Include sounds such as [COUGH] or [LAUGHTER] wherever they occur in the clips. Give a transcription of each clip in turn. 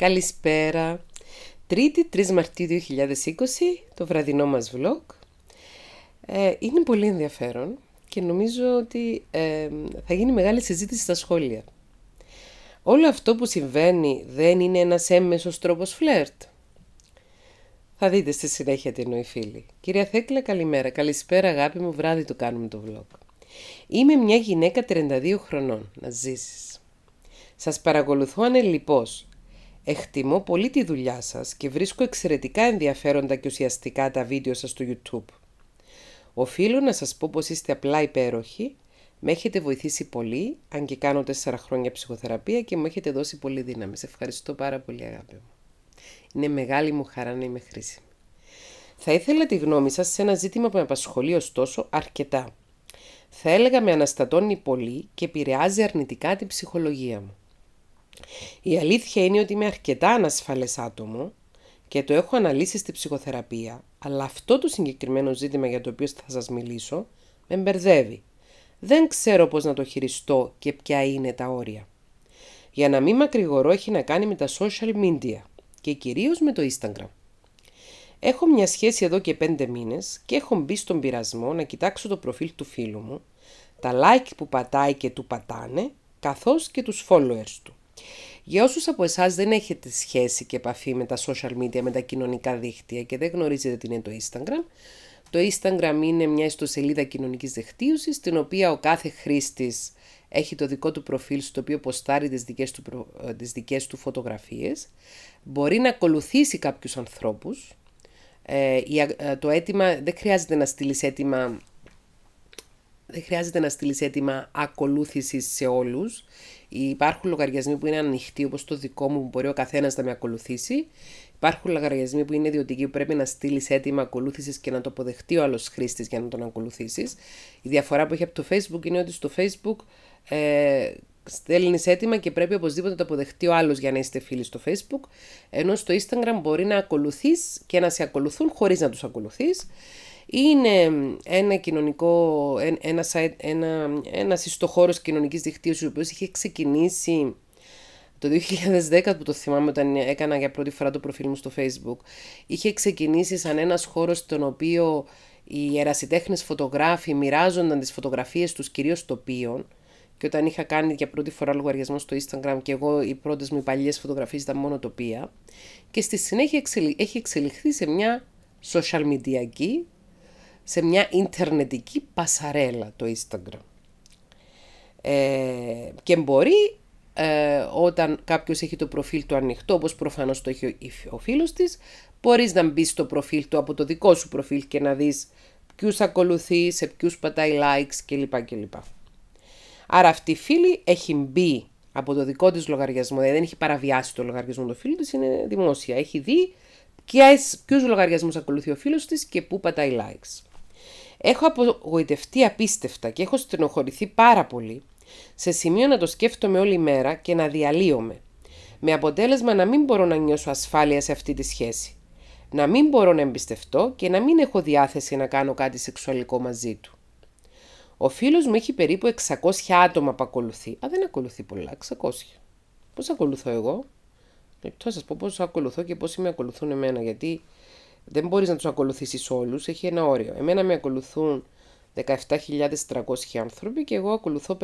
Καλησπέρα. Τρίτη, 3 Μαρτίου 2020, το βραδινό μας vlog. Ε, είναι πολύ ενδιαφέρον και νομίζω ότι ε, θα γίνει μεγάλη συζήτηση στα σχόλια. Όλο αυτό που συμβαίνει δεν είναι ένας έμμεσος τρόπος φλερτ. Θα δείτε στη συνέχεια τι εννοεί φίλοι. Κυρία Θέκλα, καλημέρα. Καλησπέρα αγάπη μου, βράδυ το κάνουμε το vlog. Είμαι μια γυναίκα 32 χρονών, να ζήσεις. Σας παρακολουθώ ανελιπώς Εκτιμώ πολύ τη δουλειά σας και βρίσκω εξαιρετικά ενδιαφέροντα και ουσιαστικά τα βίντεο σας στο YouTube. Οφείλω να σας πω πως είστε απλά υπέροχοι, με έχετε βοηθήσει πολύ, αν και κάνω τέσσερα χρόνια ψυχοθεραπεία και μου έχετε δώσει πολύ δύναμη. Σε ευχαριστώ πάρα πολύ αγάπη μου. Είναι μεγάλη μου χαρά να είμαι χρήσιμη. Θα ήθελα τη γνώμη σας σε ένα ζήτημα που με απασχολεί ωστόσο αρκετά. Θα έλεγα με αναστατώνει πολύ και επηρεάζει αρνητικά την ψυχολογία μου. Η αλήθεια είναι ότι είμαι αρκετά ανασφαλές άτομο και το έχω αναλύσει στη ψυχοθεραπεία, αλλά αυτό το συγκεκριμένο ζήτημα για το οποίο θα σας μιλήσω με μπερδεύει. Δεν ξέρω πώς να το χειριστώ και ποια είναι τα όρια. Για να μην μακρηγορώ έχει να κάνει με τα social media και κυρίως με το Instagram. Έχω μια σχέση εδώ και πέντε μήνες και έχω μπει στον πειρασμό να κοιτάξω το προφίλ του φίλου μου, τα like που πατάει και του πατάνε, καθώς και τους followers του. Για όσους από εσάς δεν έχετε σχέση και επαφή με τα social media, με τα κοινωνικά δίκτυα και δεν γνωρίζετε τι είναι το Instagram, το Instagram είναι μια ιστοσελίδα κοινωνικής δικτύωσης, στην οποία ο κάθε χρήστης έχει το δικό του προφίλ στο οποίο ποστάρει τις δικές του, προ... Ε, τις δικές του φωτογραφίες. Μπορεί να ακολουθήσει κάποιους ανθρώπους. Ε, ε το αίτημα, δεν χρειάζεται να στείλεις αίτημα δεν χρειάζεται να στείλεις έτοιμα ακολούθησης σε όλους. Υπάρχουν λογαριασμοί που είναι ανοιχτοί, όπως το δικό μου, που μπορεί ο καθένας να με ακολουθήσει. Υπάρχουν λογαριασμοί που είναι ιδιωτικοί, που πρέπει να στείλεις αίτημα ακολούθησης και να το αποδεχτεί ο άλλος χρήστης για να τον ακολουθήσεις. Η διαφορά που έχει από το Facebook είναι ότι στο Facebook ε, στέλνεις αίτημα και πρέπει οπωσδήποτε να το αποδεχτεί ο άλλος για να είστε φίλοι στο Facebook. Ενώ στο Instagram μπορεί να ακολουθείς και να σε ακολουθούν χωρίς να τους ακολουθείς. Είναι ένα κοινωνικό, ένα, ένα, ένας ιστοχώρος κοινωνικής δικτύωσης, ο οποίος είχε ξεκινήσει το 2010 που το θυμάμαι όταν έκανα για πρώτη φορά το προφίλ μου στο facebook, είχε ξεκινήσει σαν ένας χώρος στον οποίο οι ερασιτέχνες φωτογράφοι μοιράζονταν τις φωτογραφίες τους κυρίως τοπίων και όταν είχα κάνει για πρώτη φορά λογαριασμό στο Instagram και εγώ οι πρώτες μου παλιές φωτογραφίες ήταν μόνο τοπία και στη συνέχεια έχει εξελιχθεί σε μια social media σε μια ιντερνετική πασαρέλα το Instagram. Ε, και μπορεί ε, όταν κάποιος έχει το προφίλ του ανοιχτό, όπως προφανώς το έχει ο φίλος της, μπορείς να μπεις στο προφίλ του από το δικό σου προφίλ και να δεις ποιους ακολουθεί, σε ποιους πατάει likes κλπ. κλπ. Άρα αυτή η φίλη έχει μπει από το δικό της λογαριασμό, δηλαδή δεν έχει παραβιάσει το λογαριασμό του φίλου της, είναι δημόσια. Έχει δει ποιους λογαριασμούς ακολουθεί ο φίλος της και πού πατάει likes. Έχω απογοητευτεί απίστευτα και έχω στενοχωρηθεί πάρα πολύ, σε σημείο να το σκέφτομαι όλη μέρα και να διαλύομαι, με αποτέλεσμα να μην μπορώ να νιώσω ασφάλεια σε αυτή τη σχέση, να μην μπορώ να εμπιστευτώ και να μην έχω διάθεση να κάνω κάτι σεξουαλικό μαζί του. Ο φίλος μου έχει περίπου 600 άτομα που ακολουθεί. Α, δεν ακολουθεί πολλά, 600. Πώς ακολουθώ εγώ? Ε, θα σας πω πώς ακολουθώ και πώς με ακολουθούν εμένα, γιατί δεν μπορείς να τους ακολουθήσεις όλους, έχει ένα όριο. Εμένα με ακολουθούν 17.300 άνθρωποι και εγώ ακολουθώ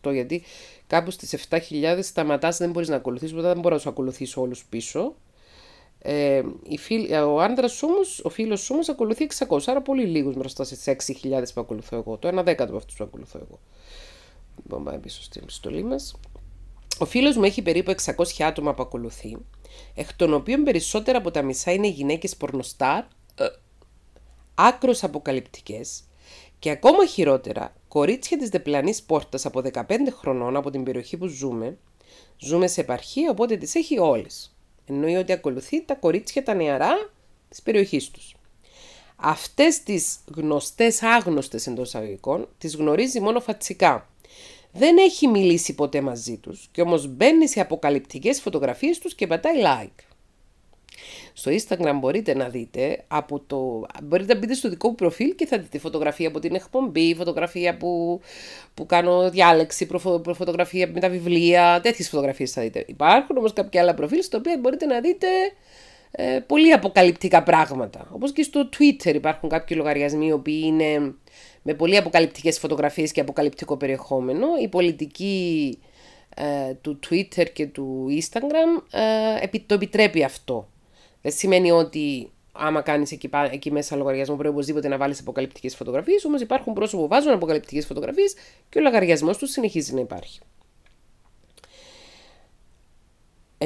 5.968 γιατί κάπου στις 7.000 σταματάς, δεν μπορείς να ακολουθήσεις, οπότε δεν μπορώ να τους ακολουθήσω όλους πίσω. Ε, η φίλ, ο άντρας όμως, ο φίλος όμως ακολουθεί 600, άρα πολύ λίγους μπροστά στις 6.000 που ακολουθώ εγώ. Το ένα δέκατο από αυτούς που ακολουθώ εγώ. Λοιπόν, πάμε πίσω στην επιστολή μας. Ο φίλος μου έχει περίπου 600 άτομα που ακολουθεί εκ των οποίων περισσότερα από τα μισά είναι γυναίκες πορνοστάρ, ε, άκρος αποκαλυπτικές και ακόμα χειρότερα, κορίτσια της δεπλανής πόρτας από 15 χρονών από την περιοχή που ζούμε, ζούμε σε επαρχία οπότε τις έχει όλες. Εννοεί ότι ακολουθεί τα κορίτσια τα νεαρά της περιοχής τους. Αυτές τις γνωστές άγνωστες εντός αγωγικών τις γνωρίζει μόνο φατσικά δεν έχει μιλήσει ποτέ μαζί τους και όμως μπαίνει σε αποκαλυπτικές φωτογραφίες τους και πατάει like. Στο Instagram μπορείτε να δείτε, από το... μπορείτε να μπείτε στο δικό μου προφίλ και θα δείτε φωτογραφία από την εκπομπή, φωτογραφία που, που κάνω διάλεξη, Προ φωτογραφία με τα βιβλία, τέτοιες φωτογραφίες θα δείτε. Υπάρχουν όμως κάποια άλλα προφίλ στα οποία μπορείτε να δείτε ε, πολύ αποκαλυπτικά πράγματα. Όπως και στο Twitter υπάρχουν κάποιοι λογαριασμοί οι οποίοι είναι με πολύ αποκαλυπτικές φωτογραφίες και αποκαλυπτικό περιεχόμενο. Η πολιτική ε, του Twitter και του Instagram ε, το επιτρέπει αυτό. Δεν σημαίνει ότι άμα κάνεις εκεί, εκεί μέσα λογαριασμό πρέπει οπωσδήποτε να βάλεις αποκαλυπτικές φωτογραφίες, όμως υπάρχουν πρόσωπα που βάζουν αποκαλυπτικές φωτογραφίες και ο λογαριασμός τους συνεχίζει να υπάρχει.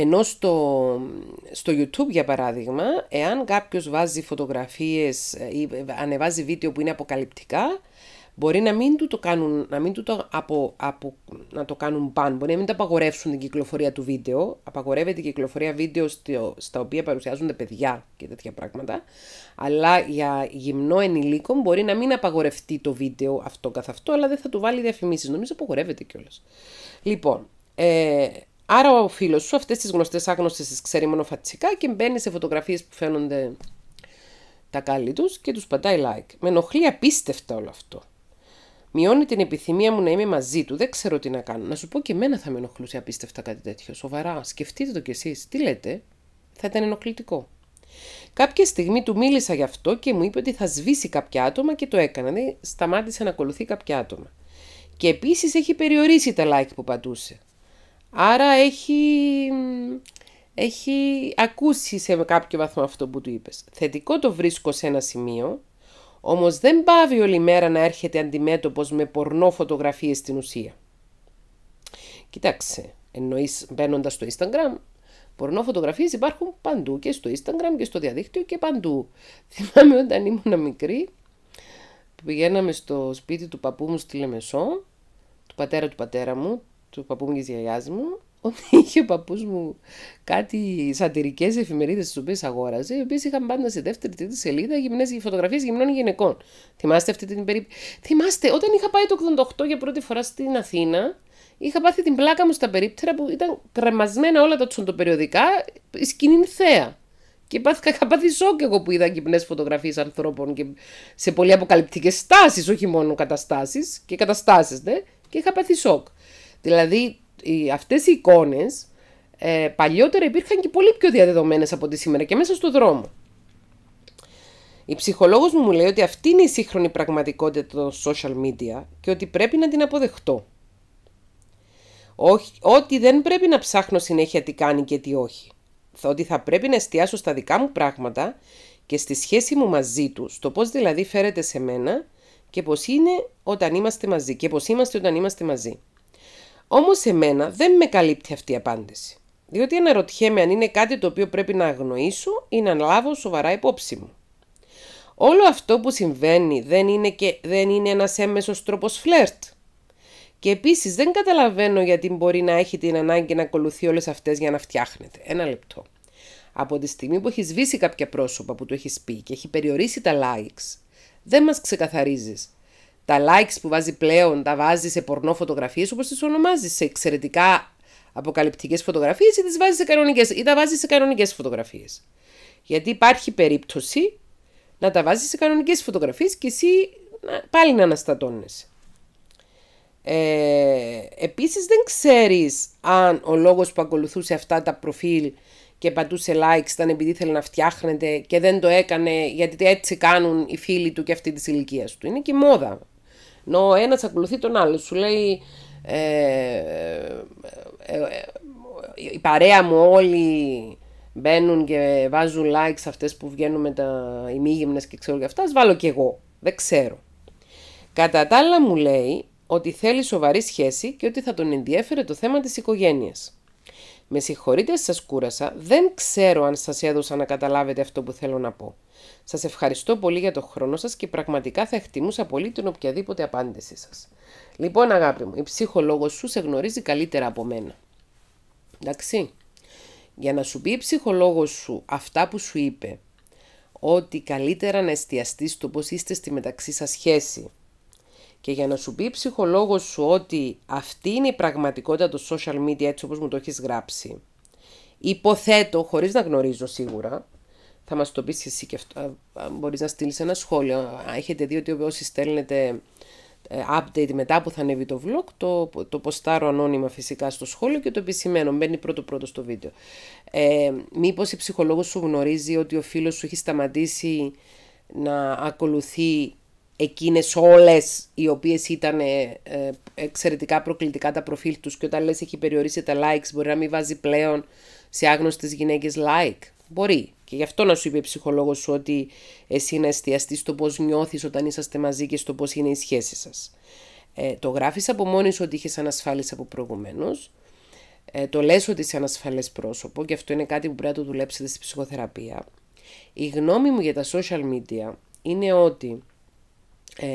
Ενώ στο, στο YouTube για παράδειγμα, εάν κάποιος βάζει φωτογραφίες ε, ή ε, ανεβάζει βίντεο που είναι αποκαλυπτικά, μπορεί να μην του το κάνουν, να μην του το απο, απο, να το κάνουν παν, μπορεί να μην το απαγορεύσουν την κυκλοφορία του βίντεο, απαγορεύεται η κυκλοφορία βίντεο στο, στα οποία παρουσιάζονται παιδιά και τέτοια πράγματα, αλλά για γυμνό ενηλίκο μπορεί να μην απαγορευτεί το βίντεο αυτό καθ' αυτό, αλλά δεν θα του βάλει διαφημίσεις, νομίζω απαγορεύεται κιόλας. Λοιπόν, ε, Άρα ο φίλος σου αυτές τις γνωστές άγνωστες τις ξέρει μόνο φατσικά και μπαίνει σε φωτογραφίες που φαίνονται τα καλή τους και τους πατάει like. Με ενοχλεί απίστευτα όλο αυτό. Μειώνει την επιθυμία μου να είμαι μαζί του. Δεν ξέρω τι να κάνω. Να σου πω και εμένα θα με ενοχλούσε απίστευτα κάτι τέτοιο. Σοβαρά. Σκεφτείτε το κι εσείς. Τι λέτε. Θα ήταν ενοχλητικό. Κάποια στιγμή του μίλησα γι' αυτό και μου είπε ότι θα σβήσει κάποια άτομα και το έκανα. Δηλαδή σταμάτησε να ακολουθεί κάποια άτομα. Και επίσης έχει περιορίσει τα like που πατούσε. Άρα έχει, έχει ακούσει σε κάποιο βαθμό αυτό που του είπες. Θετικό το βρίσκω σε ένα σημείο, όμως δεν πάβει όλη μέρα να έρχεται αντιμέτωπος με πορνό φωτογραφίες στην ουσία. Κοιτάξτε, εννοείς μπαίνοντας στο Instagram, πορνό φωτογραφίες υπάρχουν παντού και στο Instagram και στο διαδίκτυο και παντού. [LAUGHS] Θυμάμαι όταν ήμουν μικρή, πηγαίναμε στο σπίτι του παππού μου στη Λεμεσό, του πατέρα του πατέρα μου, του παππού μου και της γιαγιάς μου [LAUGHS] ότι είχε ο παππούς μου κάτι σατυρικές εφημερίδες τις οποίες αγόραζε, οι οποίες είχαν πάντα σε δεύτερη τρίτη σελίδα γυμνές, φωτογραφίες γυμνών γυναικών. Θυμάστε αυτή την περίπτωση. Θυμάστε, όταν είχα πάει το 88 για πρώτη φορά στην Αθήνα, είχα πάθει την πλάκα μου στα περίπτερα που ήταν κρεμασμένα όλα τα τσοντοπεριοδικά, η σκηνή θέα. Και πάθηκα, είχα πάθει σοκ εγώ που είδα γυμνές φωτογραφίες ανθρώπων και σε πολύ αποκαλυπτικές στάσεις, όχι μόνο καταστάσεις και καταστάσεις, ναι. Και είχα πάθει σοκ. Δηλαδή αυτές οι εικόνες ε, παλιότερα υπήρχαν και πολύ πιο διαδεδομένες από τη σήμερα και μέσα στο δρόμο. Η ψυχολόγος μου μου λέει ότι αυτή είναι η σύγχρονη πραγματικότητα των social media και ότι πρέπει να την αποδεχτώ. Όχι, ότι δεν πρέπει να ψάχνω συνέχεια τι κάνει και τι όχι. Ότι θα πρέπει να εστιάσω στα δικά μου πράγματα και στη σχέση μου μαζί τους, στο πώς δηλαδή φέρεται σε μένα και πώς είναι όταν είμαστε μαζί και πώς είμαστε όταν είμαστε μαζί. Όμως εμένα δεν με καλύπτει αυτή η απάντηση. Διότι αναρωτιέμαι αν είναι κάτι το οποίο πρέπει να αγνοήσω ή να λάβω σοβαρά υπόψη μου. Όλο αυτό που συμβαίνει δεν είναι, και, δεν είναι ένας έμεσος τρόπος φλερτ. Και επίσης δεν καταλαβαίνω γιατί μπορεί να έχει την ανάγκη να ακολουθεί όλες αυτές για να φτιάχνεται. Ένα λεπτό. Από τη στιγμή που έχεις σβήσει κάποια πρόσωπα που του έχεις πει και έχει περιορίσει τα likes, δεν μας ξεκαθαρίζεις τα likes που βάζει πλέον τα βάζει σε πορνό φωτογραφίες, όπως τις ονομάζεις, σε εξαιρετικά αποκαλυπτικές φωτογραφίες ή τις βάζεις σε κανονικές ή τα βάζεις σε κανονικές φωτογραφίες. Γιατί υπάρχει περίπτωση να τα βάζεις σε κανονικές φωτογραφίες και εσύ να, πάλι να αναστατώνεσαι. Ε, επίσης δεν ξέρεις αν ο λόγος που ακολουθούσε αυτά τα προφίλ και πατούσε likes ήταν επειδή ήθελε να φτιάχνεται και δεν το έκανε γιατί έτσι κάνουν οι φίλοι του και αυτή της ηλικίας του. Είναι και μόδα. Ενώ ο ένας ακολουθεί τον άλλο. Σου λέει. Ε, ε, ε, η παρέα μου όλοι μπαίνουν και βάζουν like σε αυτές που βγαίνουν με τα ημίγυμνες και ξέρω και αυτά, ας βάλω και εγώ. Δεν ξέρω. Κατά τα άλλα μου λέει ότι θέλει σοβαρή σχέση και ότι θα τον ενδιέφερε το θέμα της οικογένειας. Με συγχωρείτε σας κούρασα, δεν ξέρω αν σας έδωσα να καταλάβετε αυτό που θέλω να πω. Σας ευχαριστώ πολύ για το χρόνο σας και πραγματικά θα εκτιμούσα πολύ την οποιαδήποτε απάντησή σας. Λοιπόν αγάπη μου, η ψυχολόγος σου σε γνωρίζει καλύτερα από μένα. Εντάξει. Για να σου πει η ψυχολόγος σου αυτά που σου είπε, ότι καλύτερα να εστιαστείς στο πώς είστε στη μεταξύ σας σχέση, και για να σου πει η ψυχολόγος σου ότι αυτή είναι η πραγματικότητα των social media έτσι όπως μου το έχεις γράψει, υποθέτω, χωρίς να γνωρίζω σίγουρα, θα μας το πεις εσύ και αυτό. μπορείς να στείλεις ένα σχόλιο. έχετε δει ότι όσοι στέλνετε ε, update μετά που θα ανέβει το vlog, το, το ποστάρω ανώνυμα φυσικά στο σχόλιο και το επισημαίνω, μπαίνει πρώτο πρώτο στο βίντεο. Ε, μήπως η ψυχολόγος σου γνωρίζει ότι ο φίλος σου έχει σταματήσει να ακολουθεί εκείνες όλες οι οποίες ήταν ε, ε, εξαιρετικά προκλητικά τα προφίλ τους και όταν λες έχει περιορίσει τα likes μπορεί να μην βάζει πλέον σε άγνωστες γυναίκες like. Μπορεί, και γι' αυτό να σου είπε η ψυχολόγος σου ότι εσύ να εστιαστείς στο πώς νιώθεις όταν είσαστε μαζί και στο πώς είναι η σχέση σας. Ε, το γράφεις από μόνη σου ότι είχες ανασφάλιση από προηγουμένως. Ε, το λες ότι είσαι ανασφαλές πρόσωπο και αυτό είναι κάτι που πρέπει να το δουλέψετε στη ψυχοθεραπεία. Η γνώμη μου για τα social media είναι ότι ε,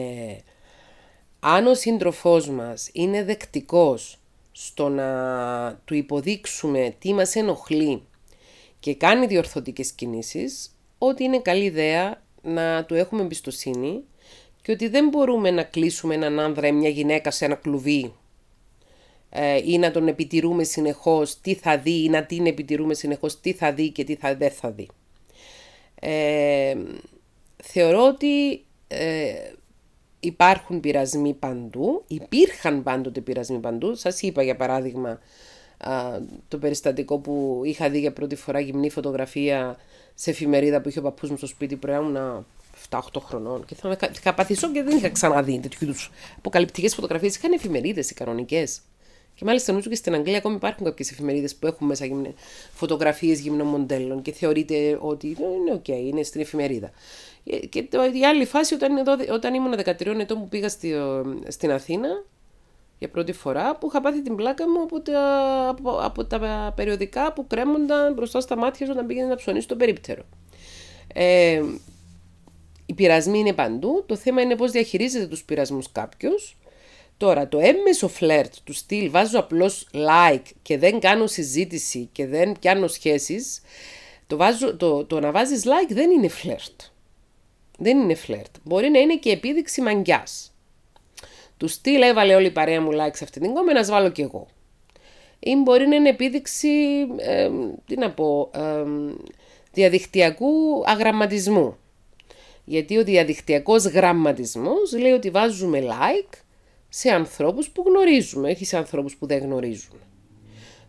αν ο σύντροφός μας είναι δεκτικός στο να του υποδείξουμε τι μας ενοχλεί και κάνει διορθωτικές κινήσεις, ότι είναι καλή ιδέα να του έχουμε εμπιστοσύνη και ότι δεν μπορούμε να κλείσουμε έναν άνδρα ή μια γυναίκα σε ένα κλουβί ε, ή να τον επιτηρούμε συνεχώς τι θα δει ή να την επιτηρούμε συνεχώς τι θα δει και τι θα, δεν θα δει. Ε, θεωρώ ότι ε, υπάρχουν πειρασμοί παντού, υπήρχαν πάντοτε πειρασμοί παντού. Σας είπα για παράδειγμα το περιστατικό που είχα δει για πρώτη φορά γυμνή φωτογραφία σε εφημερίδα που είχε ο παππούς μου στο σπίτι πριν να 7-8 χρονών και θα καπαθήσω και δεν είχα ξαναδεί τέτοιου είδους αποκαλυπτικές φωτογραφίες. Είχαν εφημερίδες οι κανονικές. Και μάλιστα νομίζω και στην Αγγλία ακόμη υπάρχουν κάποιες εφημερίδες που έχουν μέσα φωτογραφίε γυμνών μοντέλων και θεωρείται ότι είναι οκ, είναι στην εφημερίδα. Ε, και η άλλη φάση όταν, εδώ, όταν ήμουν 13 ετών που πήγα ε, στην Αθήνα, για πρώτη φορά που είχα πάθει την πλάκα μου από τα, από, τα περιοδικά που κρέμονταν μπροστά στα μάτια σου όταν πήγαινες να ψωνίσεις το περίπτερο. Ε, οι πειρασμοί είναι παντού. Το θέμα είναι πώς διαχειρίζεται τους πειρασμούς κάποιος. Τώρα, το έμμεσο φλερτ του στυλ βάζω απλώς like και δεν κάνω συζήτηση και δεν πιάνω σχέσεις. Το, βάζω, το, το να βάζεις like δεν είναι φλερτ. Δεν είναι φλερτ. Μπορεί να είναι και επίδειξη μαγκιάς. Του στυλ έβαλε όλη η παρέα μου like σε αυτή την κόμμα, να βάλω κι εγώ. Ή μπορεί να είναι επίδειξη, τι να πω, διαδικτυακού αγραμματισμού. Γιατί ο διαδικτυακός γραμματισμός λέει ότι βάζουμε like σε ανθρώπους που γνωρίζουμε, όχι σε ανθρώπους που δεν γνωρίζουμε.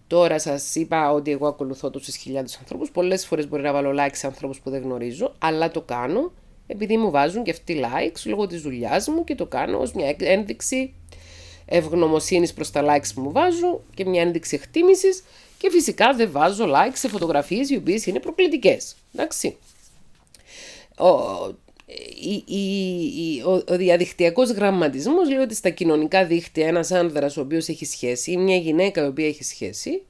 Τώρα σας είπα ότι εγώ ακολουθώ τους χιλιάδες ανθρώπους. Πολλές φορές μπορεί να βάλω like σε ανθρώπους που δεν γνωρίζω, αλλά το κάνω επειδή μου βάζουν και αυτοί likes λόγω της δουλειάς μου και το κάνω ως μια ένδειξη ευγνωμοσύνης προς τα likes που μου βάζουν και μια ένδειξη εκτίμησης. και φυσικά δεν βάζω likes σε φωτογραφίες οι οποίες είναι προκλητικές. Εντάξει. Ο, η, η, ο, διαδικτυακός γραμματισμός λέει ότι στα κοινωνικά δίχτυα ένας άνδρας ο οποίος έχει σχέση ή μια γυναίκα η οποία έχει σχέση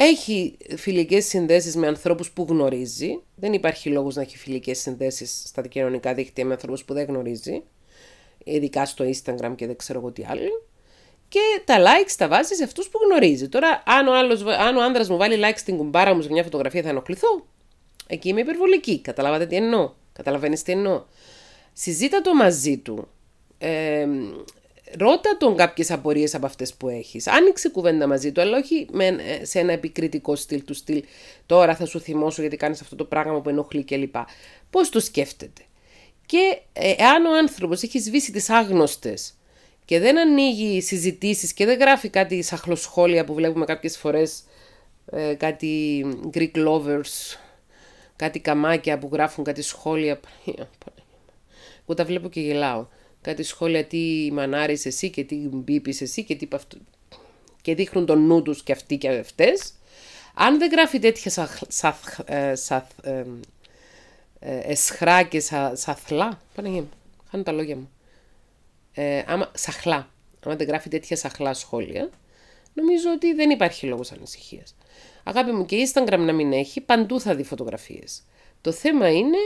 έχει φιλικές συνδέσεις με ανθρώπους που γνωρίζει. Δεν υπάρχει λόγος να έχει φιλικές συνδέσεις στα κοινωνικά δίκτυα με ανθρώπους που δεν γνωρίζει. Ειδικά στο Instagram και δεν ξέρω εγώ τι άλλο. Και τα likes τα βάζεις σε αυτούς που γνωρίζει. Τώρα, αν ο, άλλος, αν ο άνδρας μου βάλει like στην κουμπάρα μου σε μια φωτογραφία, θα ενοχληθώ. Εκεί είμαι υπερβολική. Καταλάβατε τι εννοώ. Καταλαβαίνεις τι εννοώ. Συζήτα το μαζί του. Ρώτα τον κάποιες απορίες από αυτές που έχεις. Άνοιξε κουβέντα μαζί του, αλλά όχι με, ε, σε ένα επικριτικό στυλ του στυλ. Τώρα θα σου θυμώσω γιατί κάνεις αυτό το πράγμα που ενοχλεί κλπ. Πώς το σκέφτεται. Και ε, εάν ο άνθρωπος έχει σβήσει τις άγνωστες και δεν ανοίγει συζητήσεις και δεν γράφει κάτι σαχλοσχόλια που βλέπουμε κάποιες φορές, ε, κάτι Greek lovers, κάτι καμάκια που γράφουν κάτι σχόλια. που τα βλέπω και γελάω κάτι σχόλια τι μανάρεις εσύ και τι μπίπεις εσύ και τι παύτο Και δείχνουν τον νου τους και αυτοί και αυτές. Αν δεν γράφει τέτοια σαθ, σαθ ε, σαθ ε, ε, ε και σαθλά, χάνω τα λόγια μου. Ε, άμα, σαχλά, άμα δεν γράφει τέτοια σαχλά σχόλια, νομίζω ότι δεν υπάρχει λόγος ανησυχίας. Αγάπη μου και Instagram να μην έχει, παντού θα δει φωτογραφίες. Το θέμα είναι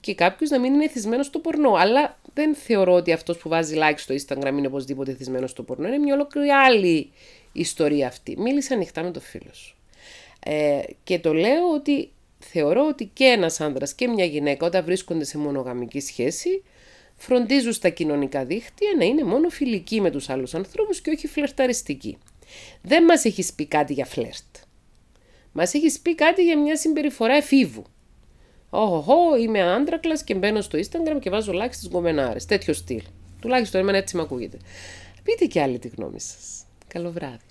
και κάποιος να μην είναι θυσμένο στο πορνό. Αλλά δεν θεωρώ ότι αυτός που βάζει like στο Instagram είναι οπωσδήποτε θυσμένο στο πορνό. Είναι μια ολόκληρη άλλη ιστορία αυτή. Μίλησα ανοιχτά με το φίλο σου. Ε, και το λέω ότι θεωρώ ότι και ένας άνδρας και μια γυναίκα όταν βρίσκονται σε μονογαμική σχέση φροντίζουν στα κοινωνικά δίχτυα να είναι μόνο φιλικοί με τους άλλους ανθρώπους και όχι φλερταριστικοί. Δεν μας έχεις πει κάτι για φλερτ. Μας έχεις πει κάτι για μια συμπεριφορά εφήβου ωχ είμαι άντρακλας και μπαίνω στο Instagram και βάζω like στις γκομενάρε. Τέτοιο στυλ. Τουλάχιστον εμένα έτσι με ακούγεται. Πείτε και άλλη τη γνώμη σας. Καλό βράδυ.